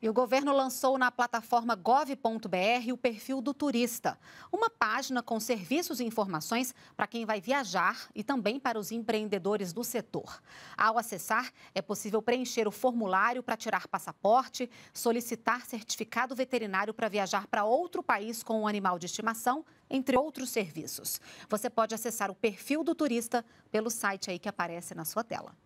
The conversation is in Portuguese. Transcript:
E o governo lançou na plataforma gov.br o perfil do turista, uma página com serviços e informações para quem vai viajar e também para os empreendedores do setor. Ao acessar, é possível preencher o formulário para tirar passaporte, solicitar certificado veterinário para viajar para outro país com um animal de estimação, entre outros serviços. Você pode acessar o perfil do turista pelo site aí que aparece na sua tela.